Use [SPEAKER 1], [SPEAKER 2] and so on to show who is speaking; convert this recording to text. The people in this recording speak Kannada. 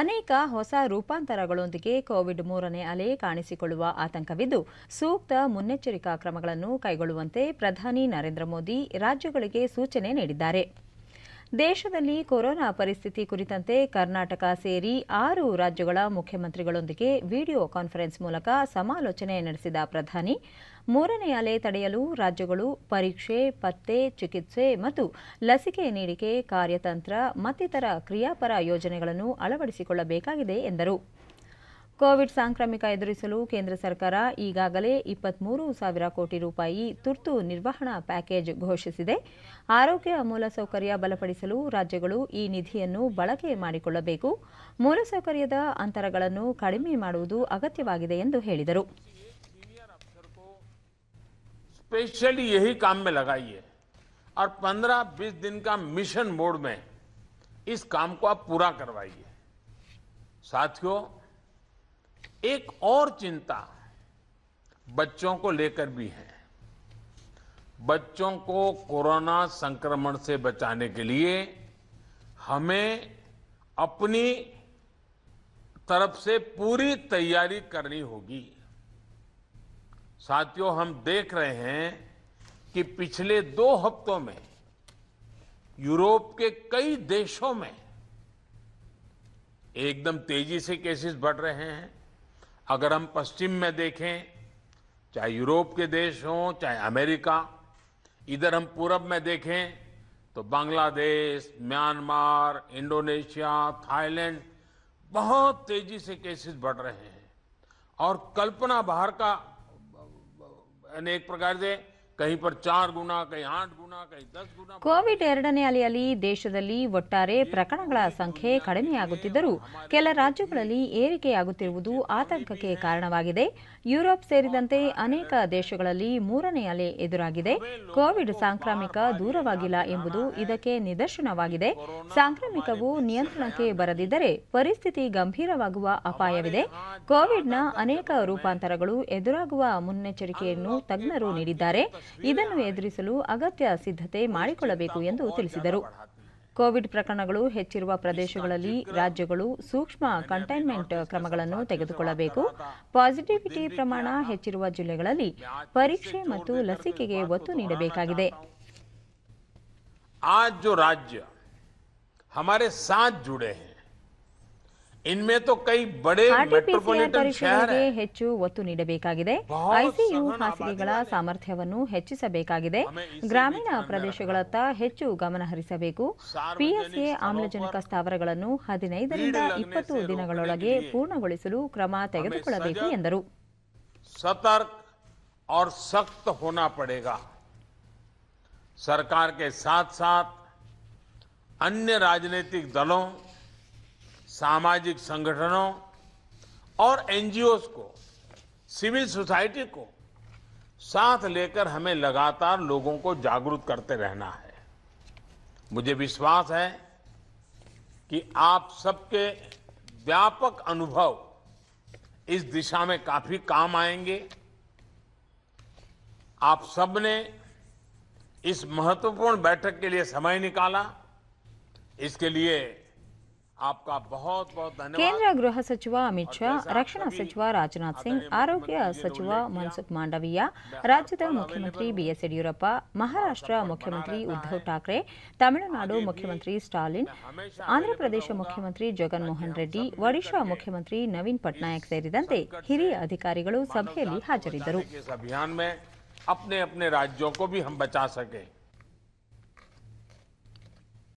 [SPEAKER 1] ಅನೇಕ ಹೊಸ ರೂಪಾಂತರಗಳೊಂದಿಗೆ ಕೋವಿಡ್ ಮೂರನೇ ಅಲೆ ಕಾಣಿಸಿಕೊಳ್ಳುವ ಆತಂಕವಿದ್ದು ಸೂಕ್ತ ಮುನ್ನೆಚ್ಚರಿಕಾ ಕ್ರಮಗಳನ್ನು ಕೈಗೊಳ್ಳುವಂತೆ ಪ್ರಧಾನಿ ನರೇಂದ್ರ ಮೋದಿ ರಾಜ್ಯಗಳಿಗೆ ಸೂಚನೆ ನೀಡಿದ್ದಾರೆ ದೇಶದಲ್ಲಿ ಕೊರೋನಾ ಪರಿಸ್ಥಿತಿ ಕುರಿತಂತೆ ಕರ್ನಾಟಕ ಸೇರಿ ಆರು ರಾಜ್ಯಗಳ ಮುಖ್ಯಮಂತ್ರಿಗಳೊಂದಿಗೆ ವಿಡಿಯೋ ಕಾನ್ಫರೆನ್ಸ್ ಮೂಲಕ ಸಮಾಲೋಚನೆ ನಡೆಸಿದ ಪ್ರಧಾನಿ ಮೂರನೇ ಅಲೆ ತಡೆಯಲು ರಾಜ್ಯಗಳು ಪರೀಕ್ಷೆ ಪತ್ತೆ ಚಿಕಿತ್ಸೆ ಮತ್ತು ಲಸಿಕೆ ನೀಡಿಕೆ ಕಾರ್ಯತಂತ್ರ ಮತ್ತಿತರ ಕ್ರಿಯಾಪರ ಯೋಜನೆಗಳನ್ನು ಅಳವಡಿಸಿಕೊಳ್ಳಬೇಕಾಗಿದೆ ಎಂದರು ಕೋವಿಡ್ ಸಾಂಕ್ರಾಮಿಕ ಎದುರಿಸಲು ಕೇಂದ್ರ ಸರ್ಕಾರ ಈಗಾಗಲೇ ಮೂರು ಸಾವಿರ ಕೋಟಿ ರೂಪಾಯಿ ತುರ್ತು ನಿರ್ವಹಣಾ ಪ್ಯಾಕೇಜ್ ಘೋಷಿಸಿದೆ ಆರೋಗ್ಯ ಮೂಲಸೌಕರ್ಯ ಬಲಪಡಿಸಲು ರಾಜ್ಯಗಳು ಈ ನಿಧಿಯನ್ನು ಬಳಕೆ ಮಾಡಿಕೊಳ್ಳಬೇಕು ಮೂಲಸೌಕರ್ಯದ ಅಂತರಗಳನ್ನು ಕಡಿಮೆ ಮಾಡುವುದು ಅಗತ್ಯವಾಗಿದೆ ಎಂದು ಹೇಳಿದರು
[SPEAKER 2] ಸಾಥಿಯೋ एक और चिंता बच्चों को लेकर भी है बच्चों को कोरोना संक्रमण से बचाने के लिए हमें अपनी तरफ से पूरी तैयारी करनी होगी साथियों हम देख रहे हैं कि पिछले दो हफ्तों में यूरोप के कई देशों में एकदम तेजी से केसेस बढ़ रहे हैं अगर हम पश्चिम में देखें चाहे यूरोप के देश हों चाहे अमेरिका इधर हम पूरब में देखें तो बांग्लादेश म्यांमार इंडोनेशिया थाईलैंड बहुत तेजी से केसेस बढ़ रहे हैं और कल्पना बाहर का अनेक प्रकार से कहीं पर चार गुना कहीं आठ गुना
[SPEAKER 1] ಕೋವಿಡ್ ಎರಡನೇ ಅಲೆಯಲ್ಲಿ ದೇಶದಲ್ಲಿ ಒಟ್ಟಾರೆ ಪ್ರಕರಣಗಳ ಸಂಖ್ಯೆ ಕಡಿಮೆಯಾಗುತ್ತಿದ್ದರೂ ಕೆಲ ರಾಜ್ಯಗಳಲ್ಲಿ ಏರಿಕೆಯಾಗುತ್ತಿರುವುದು ಆತಂಕಕ್ಕೆ ಕಾರಣವಾಗಿದೆ ಯುರೋಪ್ ಸೇರಿದಂತೆ ಅನೇಕ ದೇಶಗಳಲ್ಲಿ ಮೂರನೇ ಅಲೆ ಎದುರಾಗಿದೆ ಕೋವಿಡ್ ಸಾಂಕ್ರಾಮಿಕ ದೂರವಾಗಿಲ್ಲ ಎಂಬುದು ಇದಕ್ಕೆ ನಿದರ್ಶನವಾಗಿದೆ ಸಾಂಕ್ರಾಮಿಕವು ನಿಯಂತ್ರಣಕ್ಕೆ ಬರದಿದ್ದರೆ ಪರಿಸ್ಥಿತಿ ಗಂಭೀರವಾಗುವ ಅಪಾಯವಿದೆ ಕೋವಿಡ್ನ ಅನೇಕ ರೂಪಾಂತರಗಳು ಎದುರಾಗುವ ಮುನ್ನೆಚ್ಚರಿಕೆಯನ್ನು ತಜ್ಞರು ನೀಡಿದ್ದಾರೆ ಇದನ್ನು ಎದುರಿಸಲು ಅಗತ್ಯ ಸಿದ್ಧತೆ ಮಾಡಿಕೊಳ್ಳಬೇಕು ಎಂದು ತಿಳಿಸಿದರು ಕೋವಿಡ್ ಪ್ರಕರಣಗಳು ಹೆಚ್ಚಿರುವ ಪ್ರದೇಶಗಳಲ್ಲಿ ರಾಜ್ಯಗಳು ಸೂಕ್ಷ್ಮ ಕಂಟೈನ್ಮೆಂಟ್ ಕ್ರಮಗಳನ್ನು ತೆಗೆದುಕೊಳ್ಳಬೇಕು ಪಾಸಿಟಿವಿಟಿ ಪ್ರಮಾಣ ಹೆಚ್ಚಿರುವ ಜಿಲ್ಲೆಗಳಲ್ಲಿ ಪರೀಕ್ಷೆ ಮತ್ತು ಲಸಿಕೆಗೆ ಒತ್ತು ನೀಡಬೇಕಾಗಿದೆ
[SPEAKER 2] आज जो राज्य हमारे साथ जुड़े ಆರ್ಟಿಪಿಸಿಆರ್
[SPEAKER 1] ಹೆಚ್ಚು ಒತ್ತು ನೀಡಬೇಕಾಗಿದೆ ಐಸಿಯು ಹಾಸಿಗೆಗಳ ಸಾಮರ್ಥ್ಯವನ್ನು ಹೆಚ್ಚಿಸಬೇಕಾಗಿದೆ ಗ್ರಾಮೀಣ ಪ್ರದೇಶಗಳತ್ತ ಹೆಚ್ಚು ಗಮನ ಹರಿಸಬೇಕು ಪಿಎಸ್ಎ ಆಮ್ಲಜನಕ ಸ್ಥಾವರಗಳನ್ನು ಹದಿನೈದರಿಂದ ಇಪ್ಪತ್ತು ದಿನಗಳೊಳಗೆ ಪೂರ್ಣಗೊಳಿಸಲು ಕ್ರಮ ತೆಗೆದುಕೊಳ್ಳಬೇಕು ಎಂದರು
[SPEAKER 2] ಸತರ್ और सख्त सरकार के साथ साथ अन्य सामाजिक संगठनों और एनजीओस को सिविल सोसाइटी को साथ लेकर हमें लगातार लोगों को जागरूक करते रहना है मुझे विश्वास है कि आप सबके व्यापक अनुभव इस दिशा में काफी काम आएंगे आप सबने इस महत्वपूर्ण बैठक के लिए समय निकाला इसके लिए
[SPEAKER 1] ಕೇಂದ್ರ ಗೃಹ ಸಚಿವ ಅಮಿತ್ ಶಾ ರಕ್ಷಣಾ ಸಚಿವ ರಾಜನಾಥ್ ಸಿಂಗ್ ಆರೋಗ್ಯ ಸಚಿವ ಮನ್ಸುಖ್ ಮಾಂಡವೀಯ ರಾಜ್ಯದ ಮುಖ್ಯಮಂತ್ರಿ ಬಿಎಸ್ ಯಡಿಯೂರಪ್ಪ ಮಹಾರಾಷ್ಟ್ರ ಮುಖ್ಯಮಂತ್ರಿ ಉದ್ದವ್ ಠಾಕ್ರೆ ತಮಿಳುನಾಡು ಮುಖ್ಯಮಂತ್ರಿ ಸ್ಟಾಲಿನ್ ಆಂಧ್ರಪ್ರದೇಶ ಮುಖ್ಯಮಂತ್ರಿ ಜಗನ್ಮೋಹನ್ ರೆಡ್ಡಿ ಒಡಿಶಾ ಮುಖ್ಯಮಂತ್ರಿ ನವೀನ್ ಪಟ್ನಾಯಕ್ ಸೇರಿದಂತೆ ಹಿರಿಯ ಅಧಿಕಾರಿಗಳು ಸಭೆಯಲ್ಲಿ ಹಾಜರಿದ್ದರು